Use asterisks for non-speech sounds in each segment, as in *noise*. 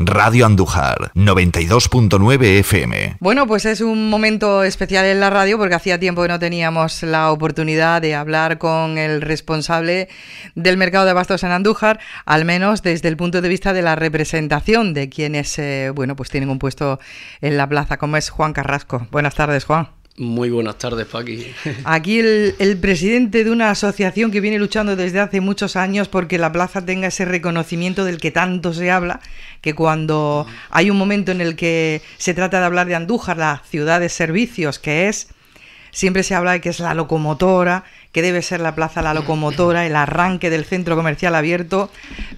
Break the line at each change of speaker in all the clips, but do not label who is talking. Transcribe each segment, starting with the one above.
Radio Andújar, 92.9 FM. Bueno, pues es un momento especial en la radio porque hacía tiempo que no teníamos la oportunidad de hablar con el responsable del mercado de abastos en Andújar, al menos desde el punto de vista de la representación de quienes, eh, bueno, pues tienen un puesto en la plaza, como es Juan Carrasco. Buenas tardes, Juan.
Muy buenas tardes, Paqui. *laughs*
Aquí el, presidente de una asociación que viene luchando desde hace muchos años porque la plaza tenga ese reconocimiento del que tanto se habla, que cuando hay un momento en el que se trata de hablar de Andújar, la ciudad de servicios que es, siempre se habla de que es la locomotora, que debe ser la plaza la locomotora, el arranque del centro comercial abierto,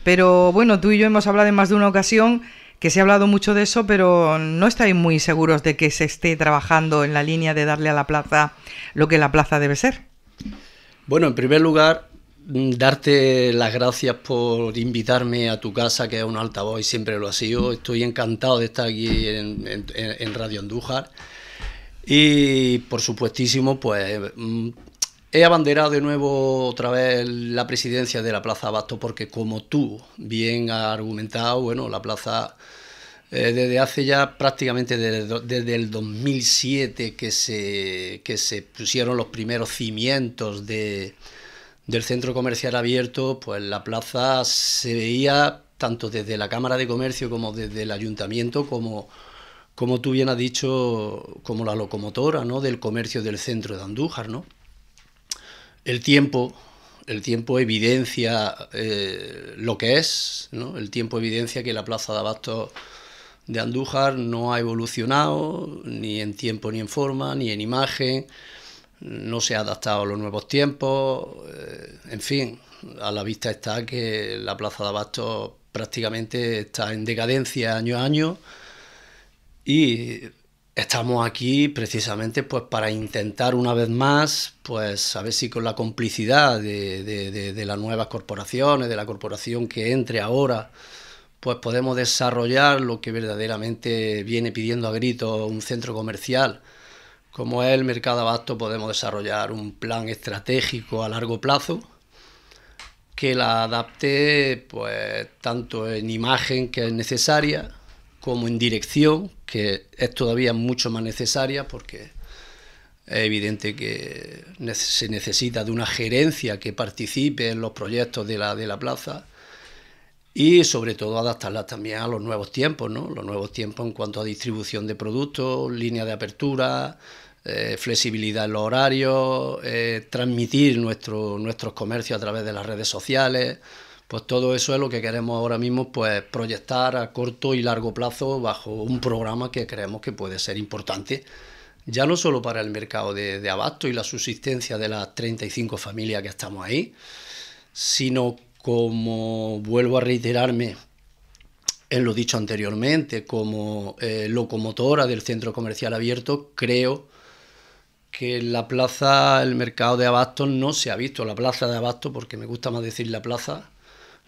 pero bueno, tú y yo hemos hablado en más de una ocasión que se ha hablado mucho de eso, pero no estáis muy seguros de que se esté trabajando en la línea de darle a la plaza lo que la plaza debe ser.
Bueno, en primer lugar, mm, darte las gracias por invitarme a tu casa, que es un altavoz y siempre lo ha sido. Estoy encantado de estar aquí en, en Radio Andújar. Y por supuestísimo, pues mm, He abanderado de nuevo otra vez la presidencia de la Plaza Abasto porque como tú bien has argumentado, bueno, la plaza eh, desde hace ya prácticamente desde, el 2007 que se, que se pusieron los primeros cimientos del centro comercial abierto, pues la plaza se veía tanto desde la Cámara de Comercio como desde el Ayuntamiento como como tú bien has dicho, como la locomotora ¿no? del comercio del centro de Andújar, ¿no? El tiempo, el tiempo evidencia eh, lo que es, el tiempo evidencia que la plaza de abastos de Andújar no ha evolucionado ni en tiempo ni en forma, ni en imagen, no se ha adaptado a los nuevos tiempos, eh, en fin, a la vista está que la plaza de abastos prácticamente está en decadencia año a año y Estamos aquí precisamente pues para intentar una vez más, pues a ver si con la complicidad de, de, de, las nuevas corporaciones, de la corporación que entre ahora, pues podemos desarrollar lo que verdaderamente viene pidiendo a grito un centro comercial, como es el mercado abasto, podemos desarrollar un plan estratégico a largo plazo que la adapte pues tanto en imagen que es necesaria como en dirección, que es todavía mucho más necesaria porque es evidente que se necesita de una gerencia que participe en los proyectos de la, de la plaza y sobre todo adaptarla también a los nuevos tiempos, ¿no? los nuevos tiempos en cuanto a distribución de productos, línea de apertura, eh, flexibilidad en los horarios, eh, transmitir nuestro, nuestros comercios a través de las redes sociales. Pues todo eso es lo que queremos ahora mismo, pues proyectar a corto y largo plazo bajo un programa que creemos que puede ser importante, ya no solo para el mercado de, abasto y la subsistencia de las 35 familias que estamos ahí, sino como vuelvo a reiterarme en lo dicho anteriormente, como eh, locomotora del centro comercial abierto, creo que la plaza, el mercado de abasto no se ha visto, la plaza de abasto, porque me gusta más decir la plaza,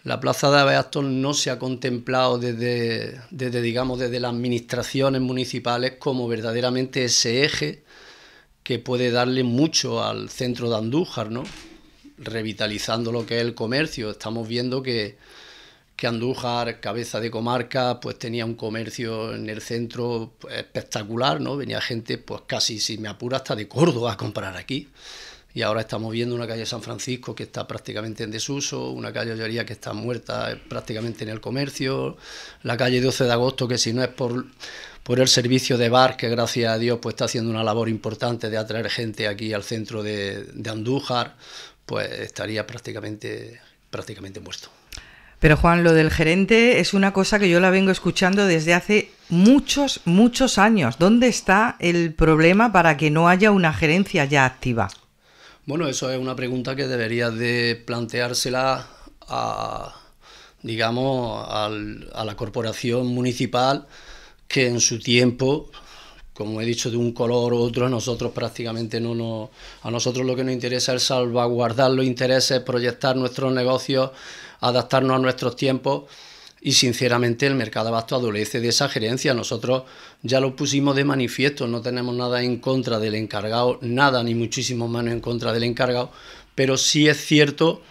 la plaza de Abeastón no se ha contemplado desde, digamos, desde las administraciones municipales como verdaderamente ese eje que puede darle mucho al centro de Andújar, ¿no? revitalizando lo que es el comercio. Estamos viendo que, Andújar, cabeza de comarca, pues tenía un comercio en el centro espectacular, ¿no? Venía gente, pues casi, si me apura, hasta de Córdoba a comprar aquí y ahora estamos viendo una calle San Francisco que está prácticamente en desuso, una calle Ollería que está muerta eh, prácticamente en el comercio, la calle 12 de agosto que si no es por, por el servicio de bar que gracias a Dios pues está haciendo una labor importante de atraer gente aquí al centro de, Andújar, pues estaría prácticamente, prácticamente muerto.
Pero Juan, lo del gerente es una cosa que yo la vengo escuchando desde hace muchos, muchos años. ¿Dónde está el problema para que no haya una gerencia ya activa?
Bueno, eso es una pregunta que debería de planteársela a, digamos, a la corporación municipal que en su tiempo, como he dicho, de un color u otro, a nosotros prácticamente no A nosotros lo que nos interesa es salvaguardar los intereses, proyectar nuestros negocios, adaptarnos a nuestros tiempos y sinceramente el mercado abasto adolece de esa gerencia. Nosotros ya lo pusimos de manifiesto, no tenemos nada en contra del encargado, nada ni muchísimo menos en contra del encargado, pero sí es cierto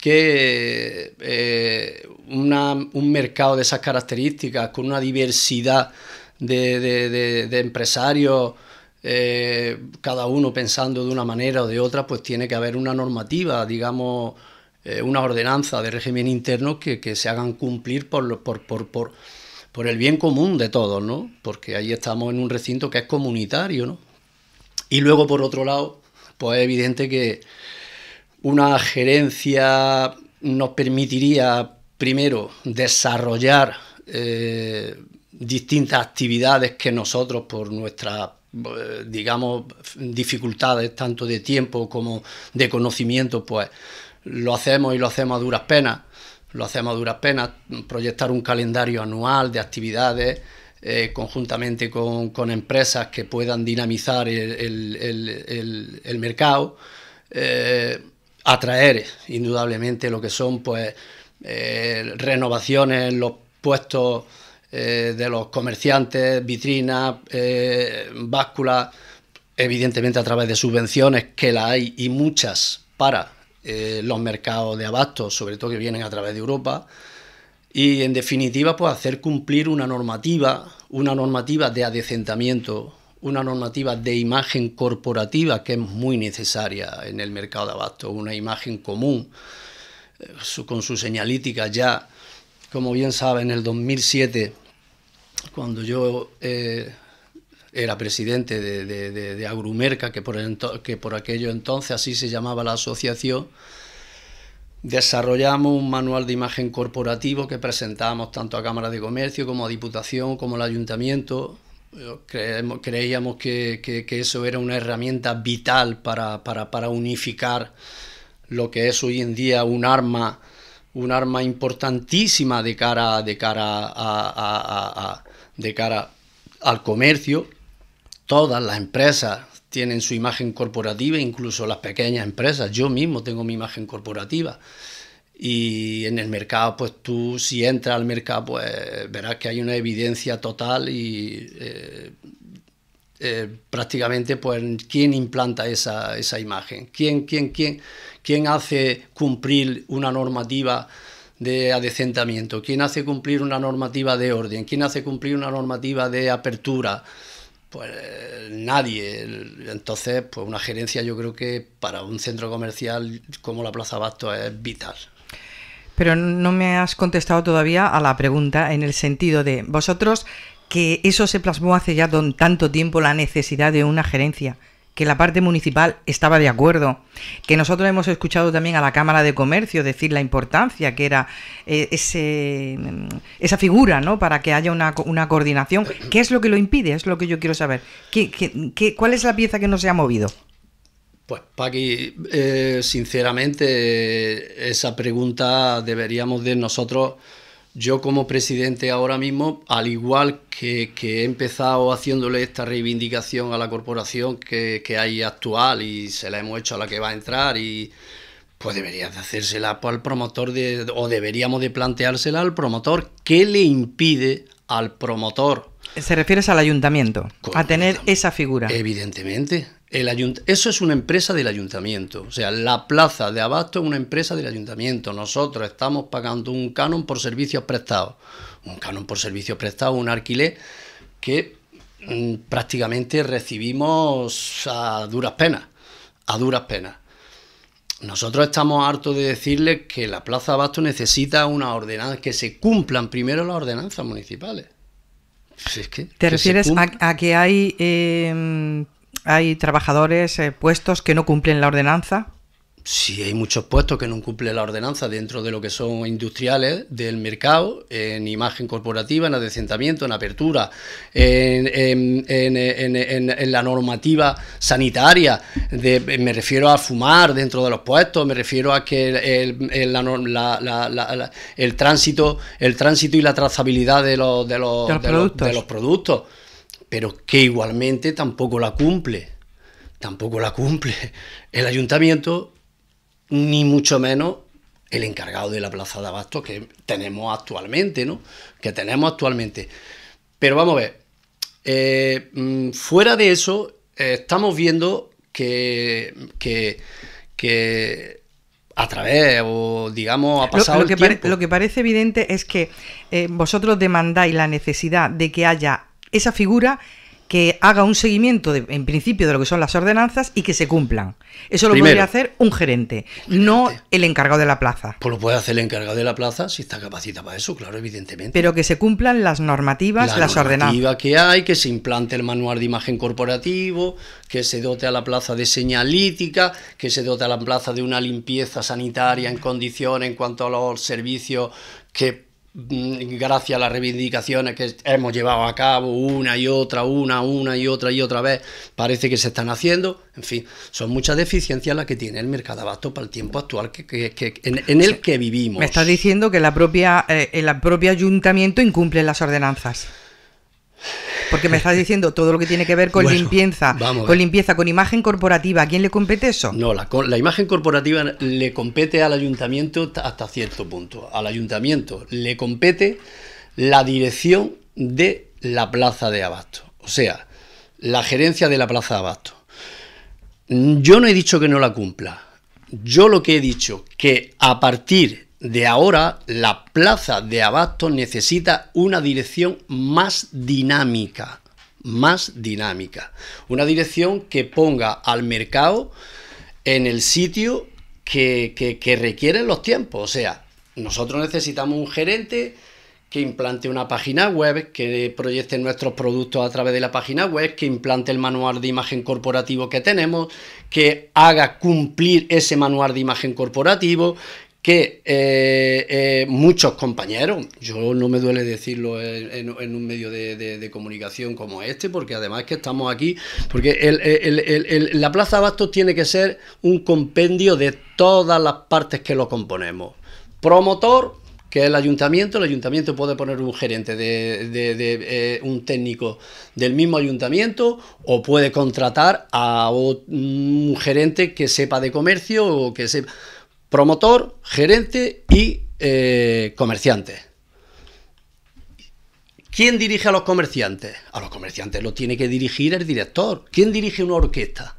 que eh, un mercado de esas características, con una diversidad de, empresarios, eh, cada uno pensando de una manera o de otra, pues tiene que haber una normativa, digamos, eh, una ordenanza de régimen interno que, se hagan cumplir por, por, el bien común de todos, ¿no? Porque ahí estamos en un recinto que es comunitario, ¿no? Y luego, por otro lado, pues es evidente que una gerencia nos permitiría, primero, desarrollar eh, distintas actividades que nosotros, por nuestras, eh, digamos, dificultades tanto de tiempo como de conocimiento, pues lo hacemos y lo hacemos a duras penas, lo hacemos a duras penas, proyectar un calendario anual de actividades eh, conjuntamente con, empresas que puedan dinamizar el, mercado, eh, atraer indudablemente lo que son pues eh, renovaciones en los puestos de los comerciantes, vitrinas, básculas, evidentemente a través de subvenciones que la hay y muchas para eh, los mercados de abasto, sobre todo que vienen a través de Europa, y en definitiva, pues hacer cumplir una normativa, una normativa de adecentamiento, una normativa de imagen corporativa que es muy necesaria en el mercado de abastos, una imagen común, eh, con su señalítica ya, como bien sabe, en el 2007, cuando yo eh, era presidente de, Agrumerca, que por, que por aquello entonces así se llamaba la asociación, desarrollamos un manual de imagen corporativo que presentábamos tanto a Cámara de Comercio como a Diputación, como al Ayuntamiento. Eh, creíamos que, eso era una herramienta vital para, unificar lo que es hoy en día un arma, un arma importantísima de cara, de cara, de cara al comercio Todas las empresas tienen su imagen corporativa, incluso las pequeñas empresas. Yo mismo tengo mi imagen corporativa. Y en el mercado, pues tú si entras al mercado, pues verás que hay una evidencia total y eh, eh, prácticamente, pues, ¿quién implanta esa, imagen? ¿Quién, quién, quién, ¿Quién hace cumplir una normativa de adecentamiento? ¿Quién hace cumplir una normativa de orden? ¿Quién hace cumplir una normativa de apertura? Pues, nadie. Entonces, pues una gerencia yo creo que para un centro comercial como la Plaza Basto es vital.
Pero no me has contestado todavía a la pregunta en el sentido de vosotros que eso se plasmó hace ya tanto tiempo la necesidad de una gerencia que la parte municipal estaba de acuerdo, que nosotros hemos escuchado también a la Cámara de Comercio decir la importancia que era eh, ese, mm, esa figura, ¿no? Para que haya una, coordinación. ¿Qué es lo que lo impide? Es lo que yo quiero saber. ¿Qué, cuál es la pieza que no se ha movido?
Pues Paqui, eh, sinceramente, esa pregunta deberíamos de nosotros yo como presidente ahora mismo, al igual que, he empezado haciéndole esta reivindicación a la corporación que, hay actual y se la hemos hecho a la que va a entrar y
pues debería de
hacérsela al promotor o deberíamos de planteársela al promotor. ¿Qué le impide al promotor? ¿Se refieres al ayuntamiento? A tener esa figura. Evidentemente. Eso es una empresa del ayuntamiento. O sea, la plaza de abasto es una empresa del ayuntamiento. Nosotros estamos pagando un canon por servicios prestados. Un canon por servicios prestados, un alquiler que mm, prácticamente recibimos a duras penas. A duras penas. Nosotros estamos hartos de decirle que la plaza de abasto necesita una ordenanza, que se cumplan primero las ordenanzas municipales. es que, ¿Te refieres
a, que hay em, ¿Hay trabajadores eh, puestos que no cumplen la ordenanza?
Sí, hay muchos puestos que no cumplen la ordenanza dentro de lo que son industriales del mercado, en imagen corporativa, en adecentamiento, en apertura, en, la normativa sanitaria. me refiero a fumar dentro de los puestos, me refiero a que el, tránsito, el tránsito y la trazabilidad de los, de los, ¿De Los, productos pero que igualmente tampoco la cumple. Tampoco la cumple el ayuntamiento, ni mucho menos el encargado de la plaza de abasto que tenemos actualmente, ¿no? Que tenemos actualmente. Pero vamos a ver, eh, mm, fuera de eso, eh, estamos viendo que, a través o digamos ha pasado lo, que
Lo que parece evidente es que eh, vosotros demandáis la necesidad de que haya esa figura que haga un seguimiento en principio de lo que son las ordenanzas y que se cumplan. Eso lo podría
hacer un gerente, no el encargado de la plaza. Pues lo puede hacer el encargado de la plaza si está capacitado para eso, claro, evidentemente. Pero
que se cumplan las normativas, la las normativa
que hay, que se implante el manual de imagen corporativo, que se dote a la plaza de señalítica, que se dote a la plaza de una limpieza sanitaria en condiciones en cuanto a los servicios que Mm, gracias a las reivindicaciones que hemos llevado a cabo una y otra, una, una y otra y otra vez, parece que se están haciendo. En fin, son muchas deficiencias las que tiene el mercado abasto para el tiempo actual que, en, el que vivimos. Me estás
diciendo que la propia, eh, el propio ayuntamiento incumple las ordenanzas. Porque me estás *laughs* diciendo todo lo que tiene que ver con limpieza, con limpieza, con
imagen corporativa. ¿A quién le compete eso? No, la, la, imagen corporativa le compete al ayuntamiento hasta cierto punto. Al ayuntamiento le compete la dirección de la plaza de abasto. O sea, la gerencia de la plaza de abasto. Yo no he dicho que no la cumpla. Yo lo que he dicho, que a partir de ahora la plaza de abasto necesita una dirección más dinámica, más dinámica. Una dirección que ponga al mercado en el sitio que, requieren los tiempos. O sea, nosotros necesitamos un gerente que implante una página web, que proyecte nuestros productos a través de la página web, que implante el manual de imagen corporativo que tenemos, que haga cumplir ese manual de imagen corporativo, que eh, eh, muchos compañeros, yo no me duele decirlo en, un medio de, comunicación como este, porque además que estamos aquí, porque la Plaza abastos tiene que ser un compendio de todas las partes que lo componemos. Promotor, que es el ayuntamiento, el ayuntamiento puede poner un gerente de, eh, un técnico del mismo ayuntamiento o puede contratar a un gerente que sepa de comercio o que sepa promotor, gerente y eh, comerciante. ¿Quién dirige a los comerciantes? A los comerciantes lo tiene que dirigir el director. ¿Quién dirige una orquesta?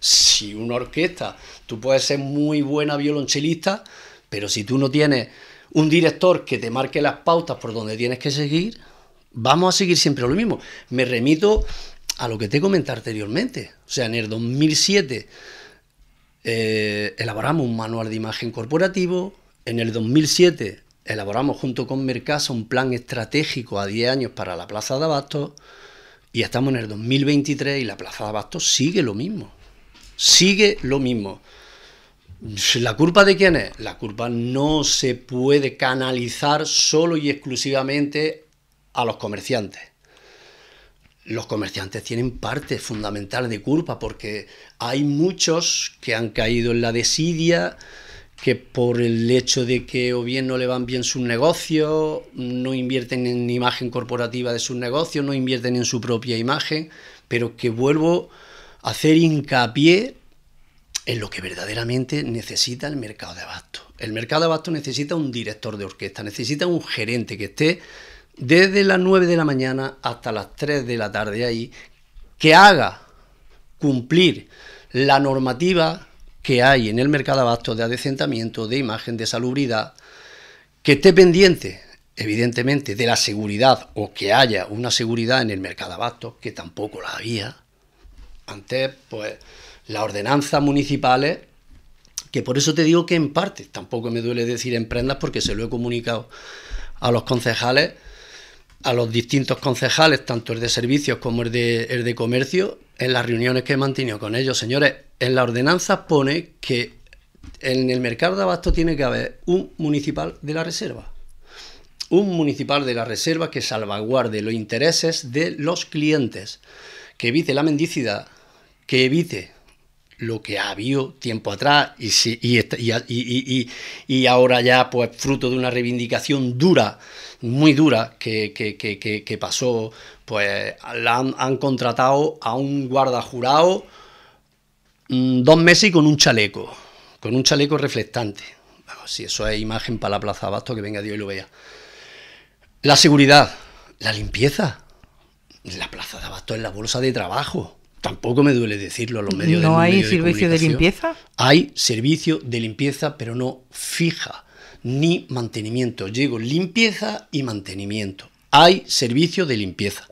Si una orquesta, tú puedes ser muy buena violonchelista, pero si tú no tienes un director que te marque las pautas por donde tienes que seguir, vamos a seguir siempre lo mismo. Me remito a lo que te comenté anteriormente. O sea, en el 2007 eh, elaboramos un manual de imagen corporativo. En el 2007 elaboramos junto con Mercasa un plan estratégico a 10 años para la Plaza de Abastos. Y estamos en el 2023 y la Plaza de Abastos sigue lo mismo. Sigue lo mismo. ¿La culpa de quién es? La culpa no se puede canalizar solo y exclusivamente a los comerciantes los comerciantes tienen parte fundamental de culpa porque hay muchos que han caído en la desidia, que por el hecho de que o bien no le van bien sus negocios, no invierten en imagen corporativa de sus negocios, no invierten en su propia imagen, pero que vuelvo a hacer hincapié en lo que verdaderamente necesita el mercado de abasto. El mercado de abasto necesita un director de orquesta, necesita un gerente que esté desde las 9 de la mañana hasta las 3 de la tarde ahí, que haga cumplir la normativa que hay en el mercado abasto de adecentamiento, de imagen, de salubridad, que esté pendiente, evidentemente, de la seguridad o que haya una seguridad en el mercado abasto, que tampoco la había. Antes, pues, las ordenanzas municipales, que por eso te digo que en parte, tampoco me duele decir en prendas porque se lo he comunicado a los concejales, a los distintos concejales, tanto el de servicios como el de, el de comercio, en las reuniones que he mantenido con ellos. Señores, en la ordenanza pone que en el mercado de abasto tiene que haber un municipal de la reserva. Un municipal de la reserva que salvaguarde los intereses de los clientes, que evite la mendicidad, que evite lo que ha habido tiempo atrás y, y, ahora ya pues fruto de una reivindicación dura, muy dura que, pasó, pues la han, contratado a un guarda jurado mm, dos meses y con un chaleco, con un chaleco reflectante. si eso es imagen para la Plaza de Abasto, que venga Dios y lo vea. La seguridad, la limpieza. La Plaza de Abasto es la bolsa de trabajo tampoco me duele decirlo a los medios ¿No hay servicio de, de limpieza? Hay servicio de limpieza, pero no fija, ni mantenimiento. Llego limpieza y mantenimiento. Hay servicio de limpieza.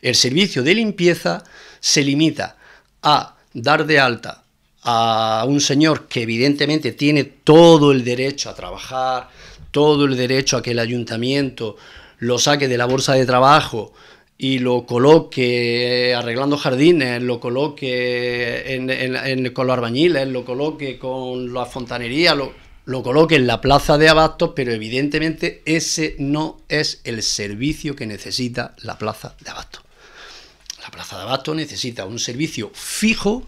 El servicio de limpieza se limita a dar de alta a un señor que evidentemente tiene todo el derecho a trabajar, todo el derecho a que el ayuntamiento lo saque de la bolsa de trabajo, y lo coloque arreglando jardines, lo coloque con los arbañiles... lo coloque con la fontanería, lo, coloque en la plaza de abastos, pero evidentemente ese no es el servicio que necesita la plaza de abasto... La plaza de abastos necesita un servicio fijo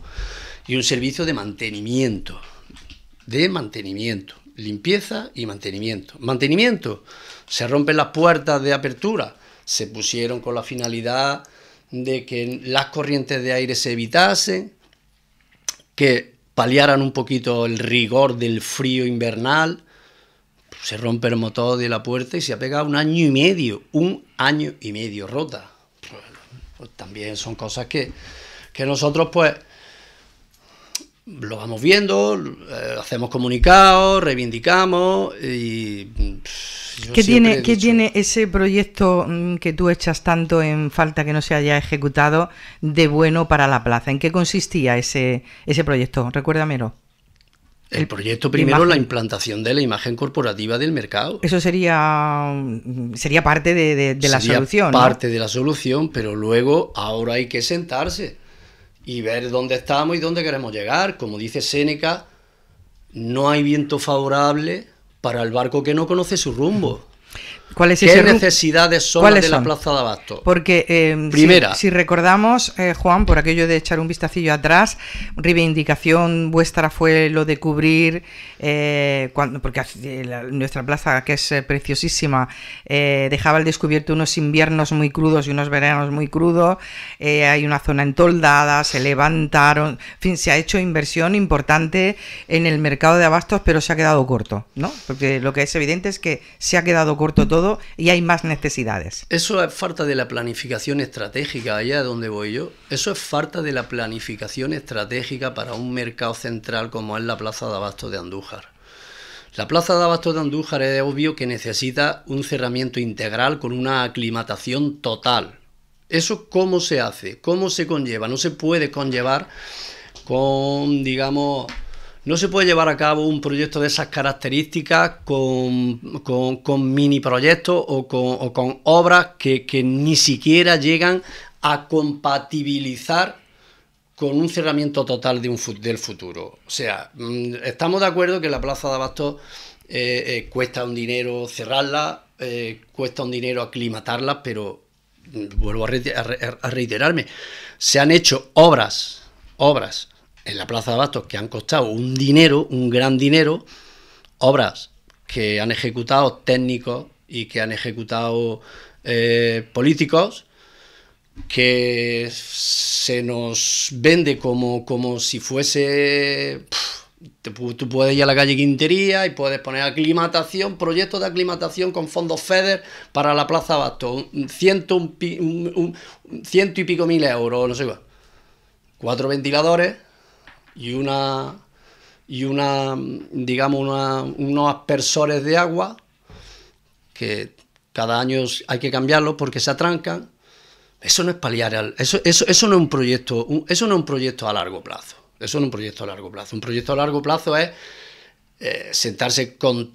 y un servicio de mantenimiento. De mantenimiento. Limpieza y mantenimiento. Mantenimiento. Se rompen las puertas de apertura se pusieron con la finalidad de que las corrientes de aire se evitasen, que paliaran un poquito el rigor del frío invernal. Se rompe el motor de la puerta y se ha pegado un año y medio, un año y medio rota. Pues, pues, también son cosas que, que nosotros pues lo vamos viendo, eh, hacemos comunicados, reivindicamos y... ¿Qué, tiene, ¿Qué
tiene ese proyecto mm, que tú echas tanto en falta que no se haya ejecutado de bueno para la plaza? ¿En qué consistía ese, ese proyecto? Recuérdamelo.
El proyecto primero, la implantación de la imagen corporativa del mercado.
Eso sería, mm, sería parte de, la solución. Parte
de la solución, pero luego ahora hay que sentarse y ver dónde estamos y dónde queremos llegar. Como dice Séneca, no hay viento favorable para el barco que no conoce su rumbo. ¿Cuál ¿Qué necesidades son de la Plaza de Abasto?
Porque eh, Primera. Si, recordamos, eh, Juan, por aquello de echar un vistacillo atrás, reivindicación vuestra fue lo de cubrir, eh, cuando, porque nuestra plaza, que es preciosísima, dejaba al descubierto unos inviernos muy crudos y unos veranos muy crudos, hay una zona entoldada, se levantaron, en fin, se ha hecho inversión importante en el mercado de abastos, pero se ha quedado corto, ¿no? Porque lo que es evidente es que se ha quedado corto todo y hay más necesidades.
Eso es falta de la planificación estratégica, allá de donde voy yo. Eso es falta de la planificación estratégica para un mercado central como es la Plaza de Abasto de Andújar. La plaza de Abasto de Andújar es obvio que necesita un cerramiento integral con una aclimatación total. ¿Eso cómo se hace? ¿Cómo se conlleva? No se puede conllevar con, digamos, no se puede llevar a cabo un proyecto de esas características con, mini proyectos o con, obras que, ni siquiera llegan a compatibilizar con un cerramiento total de un, del futuro. O sea, mm, estamos de acuerdo que la plaza de Abastos eh, eh, cuesta un dinero cerrarla, eh, cuesta un dinero aclimatarla, pero mm, vuelvo a, reiterarme, se han hecho obras, obras en la Plaza de Abastos que han costado un dinero, un gran dinero, obras que han ejecutado técnicos y que han ejecutado eh, políticos que se nos vende como, como si fuese... tú puedes ir a la calle Quintería y puedes poner aclimatación, proyectos de aclimatación con fondos FEDER para la Plaza de ciento, un, ciento y pico mil euros, no sé Cuatro ventiladores, y una y una digamos una, unos aspersores de agua que cada año hay que cambiarlos porque se atrancan. Eso no es paliar, eso, eso, eso no es un proyecto, eso no es un proyecto a largo plazo. Eso no es un proyecto a largo plazo. Un proyecto a largo plazo es eh, sentarse con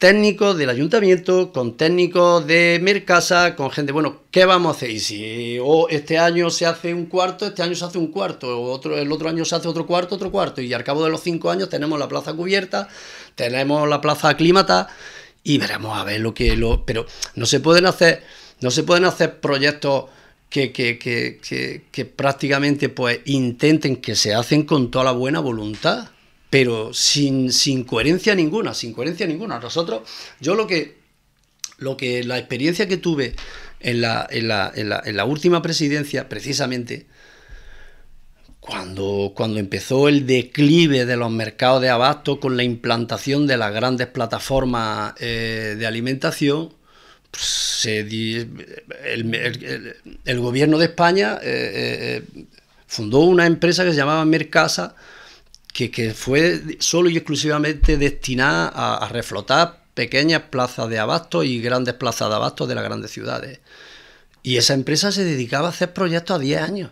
técnicos del ayuntamiento, con técnicos de Mercasa, con gente, bueno, ¿qué vamos a hacer? Y si o este año se hace un cuarto, este año se hace un cuarto, otro, el otro año se hace otro cuarto, otro cuarto, y al cabo de los cinco años tenemos la plaza cubierta, tenemos la plaza aclímata y veremos a ver lo que... Lo, pero no se pueden hacer, no se pueden hacer proyectos... Que, que, prácticamente pues intenten que se hacen con toda la buena voluntad pero sin, coherencia ninguna, sin coherencia ninguna. Nosotros, yo lo que, la experiencia que tuve en la, última presidencia, precisamente, cuando, empezó el declive de los mercados de abasto con la implantación de las grandes plataformas eh, de alimentación, pues, el, gobierno de España eh, eh, fundó una empresa que se llamaba Mercasa que, fue solo y exclusivamente destinada a, a, reflotar pequeñas plazas de abasto y grandes plazas de abasto de las grandes ciudades. Y esa empresa se dedicaba a hacer proyectos a 10 años.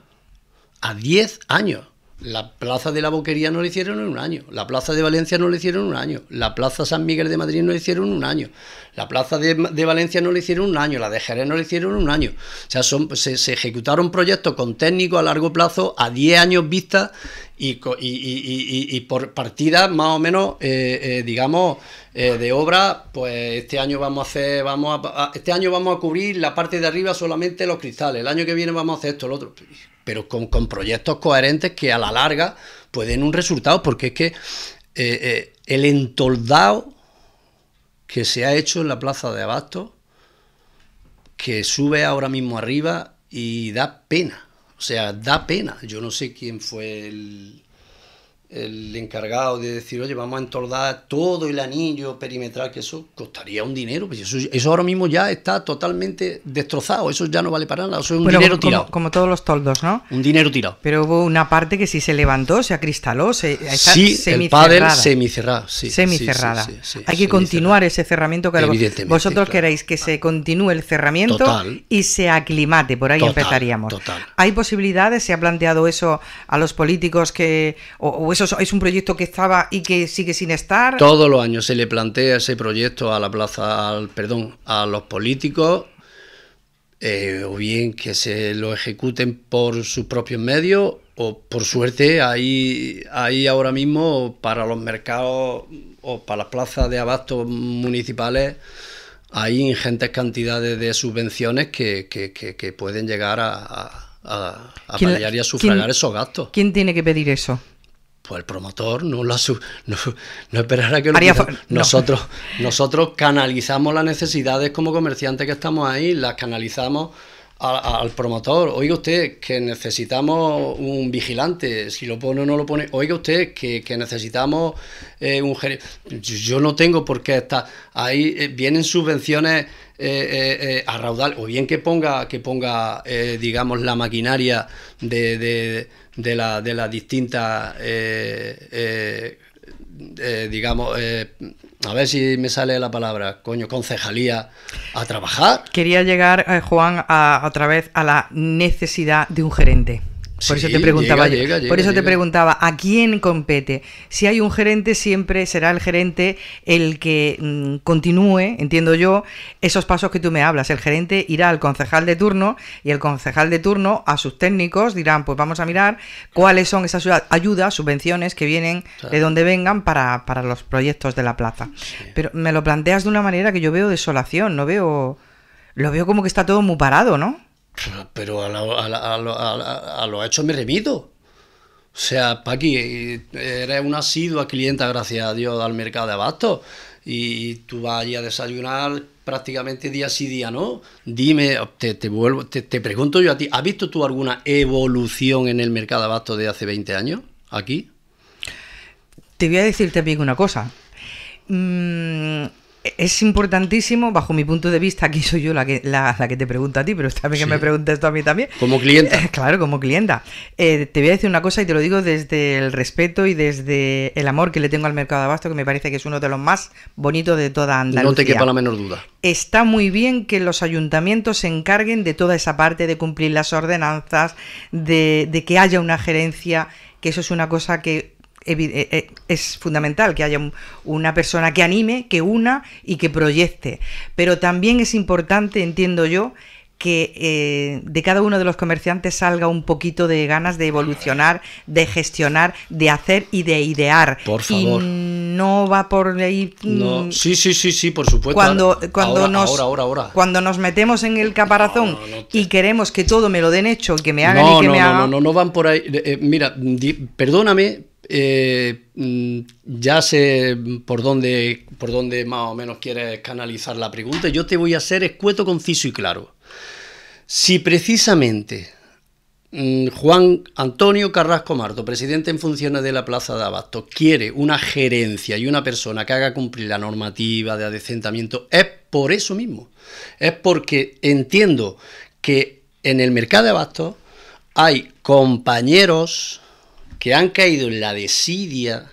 A 10 años. La plaza de la Boquería no le hicieron en un año, la plaza de Valencia no le hicieron en un año, la plaza San Miguel de Madrid no le hicieron en un año, la plaza de, Valencia no le hicieron en un año, la de Jerez no le hicieron en un año. O sea, son, se, ejecutaron proyectos con técnicos a largo plazo, a 10 años vista y, por partidas más o menos, eh, eh, digamos, eh, de obra, pues este año vamos a hacer, vamos a, este año vamos a cubrir la parte de arriba solamente los cristales, el año que viene vamos a hacer esto, el otro pero con, con, proyectos coherentes que a la larga pueden un resultado, porque es que eh, eh, el entoldado que se ha hecho en la plaza de Abasto, que sube ahora mismo arriba y da pena. O sea, da pena. Yo no sé quién fue el, el encargado de decir, oye, vamos a entordar todo el anillo perimetral, que eso costaría un dinero, pues eso, ahora mismo ya está totalmente destrozado, eso ya no vale para nada, eso es un dinero tirado.
Como, todos los toldos, ¿no?
Un dinero tirado.
Pero hubo una parte que sí se levantó, se acristaló, se está sí, semicerrada.
semicerrada, sí, Hay que
continuar ese cerramiento que vosotros queréis que se continúe el cerramiento y se aclimate, por ahí empezaríamos. Hay posibilidades, se ha planteado eso a los políticos que es un proyecto que estaba y que sigue sin estar. Todos
los años se le plantea ese proyecto a la plaza, perdón, a los políticos, eh, o bien que se lo ejecuten por sus propios medios, o por suerte Ahí ahora mismo para los mercados o para las plazas de abastos municipales hay ingentes cantidades de subvenciones que, pueden llegar a, a, a, y a sufragar esos gastos. ¿Quién tiene que pedir eso? pues el promotor no la no, esperará que lo nosotros nosotros canalizamos las necesidades como comerciantes que estamos ahí las canalizamos al promotor oiga usted que necesitamos un vigilante si lo pone o no lo pone oiga usted que, necesitamos eh, un gerente yo no tengo por qué estar ahí eh, vienen subvenciones eh, eh, a raudal o bien que ponga que ponga digamos la maquinaria de de, la, de las distintas, eh, eh, eh, digamos, a ver si me sale la palabra, coño, concejalía,
a trabajar. Quería llegar, Juan, a, otra vez a la necesidad de un gerente. Por eso te preguntaba por eso te preguntaba, ¿a quién compete? Si hay un gerente, siempre será el gerente el que mm, continúe, entiendo yo, esos pasos que tú me hablas. El gerente irá al concejal de turno y el concejal de turno a sus técnicos dirán, pues vamos a mirar cuáles son esas ayudas, subvenciones que vienen de donde vengan para, los proyectos de la plaza. Pero me lo planteas de una manera que yo veo desolación, no veo... Lo veo como que está todo muy parado, ¿no?
Pero a, lo, a, los hechos me remito. O sea, Paqui, eres una asidua clienta, gracias a Dios, al mercado de abasto. Y tú vas allí a desayunar prácticamente día sí, día no. Dime, te, vuelvo, te, pregunto yo a ti, ¿has visto tú alguna evolución en el mercado de abastos de hace 20 años aquí?
Te voy a decir también una cosa. Mm, es importantísimo, bajo mi punto de vista, aquí soy yo la que, la, que te pregunto a ti, pero está bien que me preguntes tú a mí también. Como clienta. Eh, claro, como clienta. Eh, te voy a decir una cosa y te lo digo desde el respeto y desde el amor que le tengo al mercado de abasto, que me parece que es uno de los más bonitos de toda Andalucía. No te quepa la menor duda. Está muy bien que los ayuntamientos se encarguen de toda esa parte, de cumplir las ordenanzas, de que haya una gerencia, que eso es una cosa que eh, eh, es fundamental que haya una persona que anime, que una y que proyecte. Pero también es importante, entiendo yo, que eh, de cada uno de los comerciantes salga un poquito de ganas de evolucionar, de gestionar, de hacer y de idear.
Por favor. Y
no va por ahí. Mm, no.
Sí, sí, sí, sí, por supuesto. Cuando, cuando, ahora, nos, ahora,
ahora, cuando nos metemos en el caparazón y queremos que todo me lo den hecho, que me hagan y que me hagan. No, no,
no, no van por ahí. mira, perdóname, eh, mm, ya sé por dónde, por dónde más o menos quieres canalizar la pregunta. Yo te voy a ser escueto, conciso y claro. Si precisamente mm, Juan Antonio Carrasco Marto, presidente en funciones de la Plaza de Abasto, quiere una gerencia y una persona que haga cumplir la normativa de adecentamiento, es por eso mismo. Es porque entiendo que en el mercado de Abasto hay compañeros que han caído en la desidia,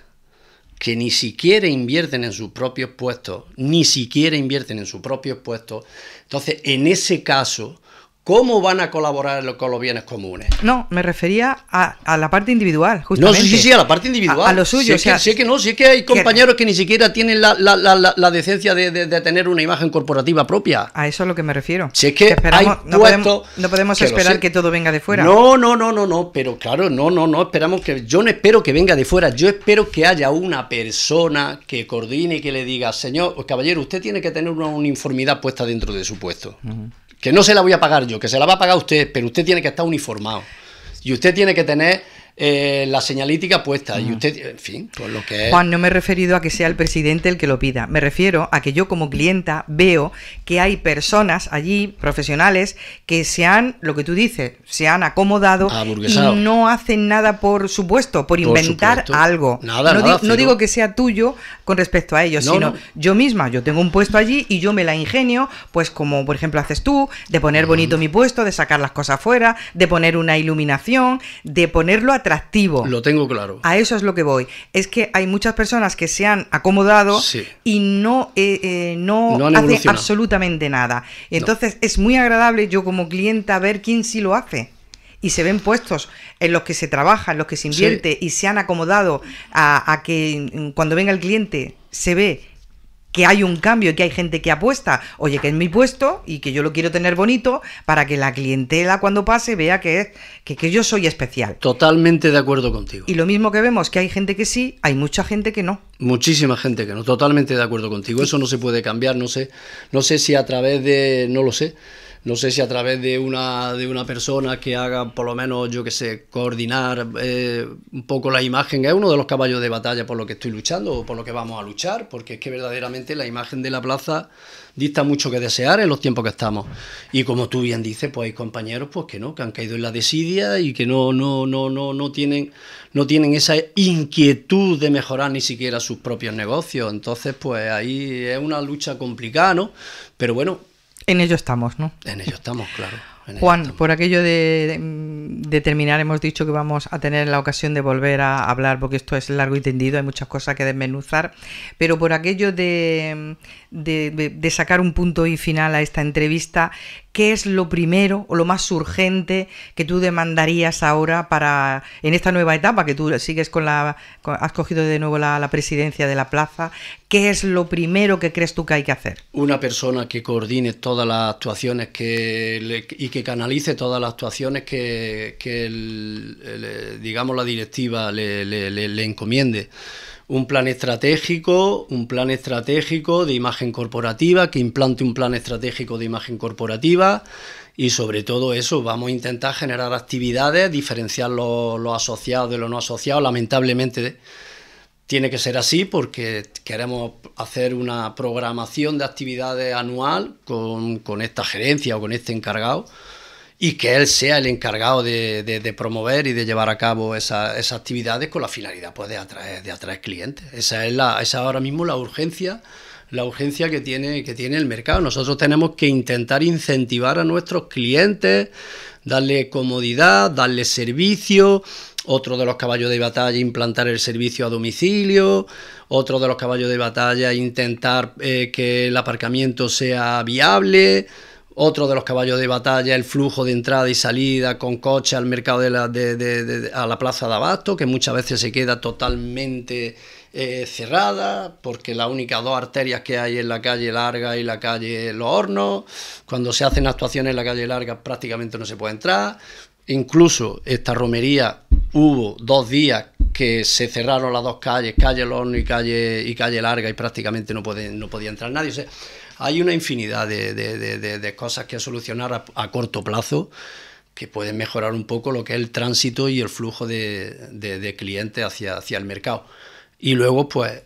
que ni siquiera invierten en sus propios puestos, ni siquiera invierten en sus propios puestos. Entonces, en ese caso, ¿Cómo van a colaborar con los bienes comunes?
No, me refería a, la parte individual, justamente. No, sí, sí, a la parte individual. A, lo suyo. Si es, que,
que, no, si que hay compañeros que, ni siquiera tienen la, decencia de, tener una imagen corporativa propia. A eso es lo que me refiero. Si es que, hay no, podemos, esperar que todo venga de fuera. No, no, no, no, no, pero claro, no, no, no, esperamos que... Yo no espero que venga de fuera, yo espero que haya una persona que coordine y que le diga, señor, caballero, usted tiene que tener una uniformidad puesta dentro de su puesto que no se la voy a pagar yo, que se la va a pagar usted, pero usted tiene que estar uniformado. Y usted tiene que tener eh, la señalítica puesta. Y usted, en fin, pues lo que es. Juan,
no me he referido a que sea el presidente el que lo pida. Me refiero a que yo, como clienta, veo que hay personas allí, profesionales, que se han, lo que tú dices, se han acomodado y no hacen nada por supuesto, por, inventar algo. no, no, digo que sea tuyo con respecto a ellos, sino yo misma, yo tengo un puesto allí y yo me la ingenio, pues como por ejemplo haces tú, de poner bonito mi puesto, de sacar las cosas fuera, de poner una iluminación, de ponerlo a atractivo. Lo tengo claro. A eso es lo que voy. Es que hay muchas personas que se han acomodado y no, eh, eh, no, hacen absolutamente nada. Entonces es muy agradable yo como clienta ver quién sí lo hace y se ven puestos en los que se trabaja, en los que se invierte y se han acomodado a, que mm, cuando venga el cliente se ve que hay un cambio y que hay gente que apuesta, oye, que es mi puesto y que yo lo quiero tener bonito para que la clientela cuando pase vea que, es, que, yo soy especial. Totalmente de acuerdo contigo. Y lo mismo que vemos, que hay
gente que sí, hay mucha gente que no. Muchísima gente que no, totalmente de acuerdo contigo. Eso no se puede cambiar, no sé, no sé si a través de, no lo sé no sé si a través de una, de una persona que haga por lo menos, yo que sé, coordinar eh, un poco la imagen, es uno de los caballos de batalla por lo que estoy luchando o por lo que vamos a luchar, porque es que verdaderamente la imagen de la plaza dicta mucho que desear en los tiempos que estamos. Y como tú bien dices, pues hay compañeros pues que no, que han caído en la desidia y que no, no, no, no, no tienen, no tienen esa inquietud de mejorar ni siquiera sus propios negocios. Entonces, pues ahí es una lucha complicada, ¿no? Pero bueno,
en ello estamos, ¿no? En
ello estamos, claro.
Juan, por aquello de, terminar, hemos dicho que vamos a tener la ocasión de volver a hablar, porque esto es largo y tendido, hay muchas cosas que desmenuzar, pero por aquello de sacar un punto y final a esta entrevista, ¿qué es lo primero o lo más urgente que tú demandarías ahora para en esta nueva etapa que tú sigues con la has cogido de nuevo la, presidencia de la plaza? ¿Qué es lo primero que crees tú que hay que hacer?
Una persona que coordine todas las actuaciones que y que canalice todas las actuaciones que, digamos la directiva le encomiende un plan estratégico, un plan estratégico de imagen corporativa, que implante un plan estratégico de imagen corporativa y sobre todo eso, vamos a intentar generar actividades, diferenciar los asociados de los no asociados. Lamentablemente tiene que ser así porque queremos hacer una programación de actividades anual con, con esta gerencia o con este encargado y que él sea el encargado de, promover y de llevar a cabo esas actividades con la finalidad pues, de, atraer, de clientes. Esa es, la, esa ahora mismo la urgencia la urgencia que tiene, que tiene el mercado. Nosotros tenemos que intentar incentivar a nuestros clientes, darle comodidad, darle servicio, otro de los caballos de batalla, implantar el servicio a domicilio, otro de los caballos de batalla, intentar eh, que el aparcamiento sea viable. Otro de los caballos de batalla, el flujo de entrada y salida con coche al mercado de la, plaza de abasto, que muchas veces se queda totalmente eh, cerrada, porque las únicas dos arterias que hay en la calle Larga y la calle Los Hornos. Cuando se hacen actuaciones en la calle Larga prácticamente no se puede entrar. Incluso esta romería hubo dos días que se cerraron las dos calles, calle Los Hornos y calle, y calle Larga, y prácticamente no, no podía entrar nadie. Hay una infinidad de, cosas que solucionar a, corto plazo que pueden mejorar un poco lo que es el tránsito y el flujo de, clientes hacia, hacia el mercado. Y luego, pues,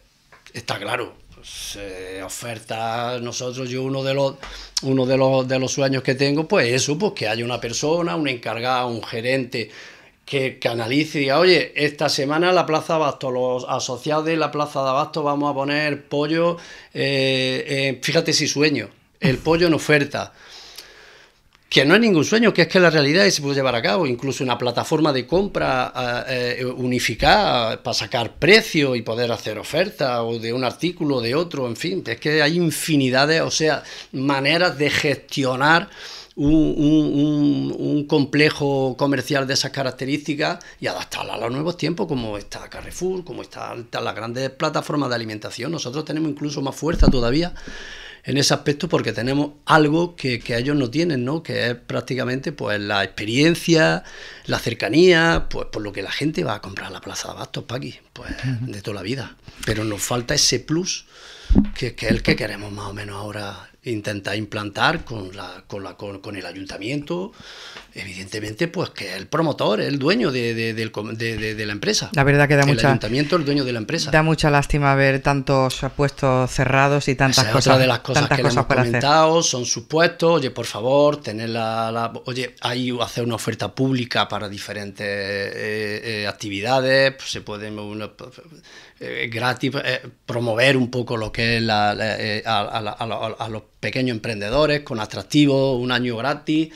está claro, pues, eh, oferta nosotros, yo uno de los uno de los, de los sueños que tengo, pues eso, pues que haya una persona, un encargado, un gerente, que canalice y diga, oye, esta semana la Plaza Abasto, los asociados de la Plaza de Abasto vamos a poner pollo, eh, eh, fíjate si sueño, el pollo en oferta. Que no es ningún sueño, que es que la realidad se puede llevar a cabo, incluso una plataforma de compra eh, unificada para sacar precio y poder hacer oferta o de un artículo o de otro, en fin, es que hay infinidades, o sea, maneras de gestionar un, complejo comercial de esas características y adaptarla a los nuevos tiempos, como está Carrefour, como están las grandes plataformas de alimentación. Nosotros tenemos incluso más fuerza todavía en ese aspecto porque tenemos algo que, ellos no tienen, ¿no? Que es prácticamente pues la experiencia, la cercanía, pues por lo que la gente va a comprar la Plaza de Abastos, Paqui, pues de toda la vida. Pero nos falta ese plus que, que es el que queremos más o menos ahora intenta implantar con, la, con, la, con, el ayuntamiento, evidentemente, pues que es el promotor, el dueño de, de, la empresa. La verdad que da mucha... El ayuntamiento el dueño de la empresa. Da
mucha lástima ver tantos puestos cerrados y tantas cosas. Otra de las cosas que comentado,
son sus puestos, oye, por favor, tener la... oye, hay hacer una oferta pública para diferentes eh, eh, actividades, pues, se puede... eh, gratis, eh, promover un poco lo que es la, a, a pequeños emprendedores, con atractivo, un año gratis.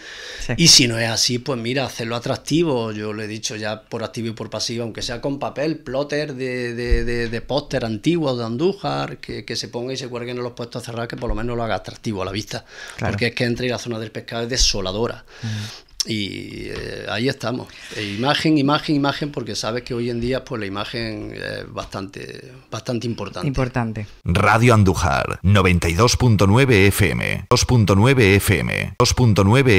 Y si no es así, pues mira, hacerlo atractivo. Yo lo he dicho ya por activo y por pasivo, aunque sea con papel, plotter de, de, de, póster antiguo de Andújar, que, se ponga y se cuelguen en los puestos cerrados, que por lo menos lo haga atractivo a la vista. Porque es que entre y la zona del pescado es desoladora. Mm. Y eh, ahí estamos. E imagen, imagen, imagen, porque sabes que hoy en día pues, la imagen es bastante, bastante importante. Importante.
Radio andujar 92.9 FM, 2.9 FM, 2.9 FM.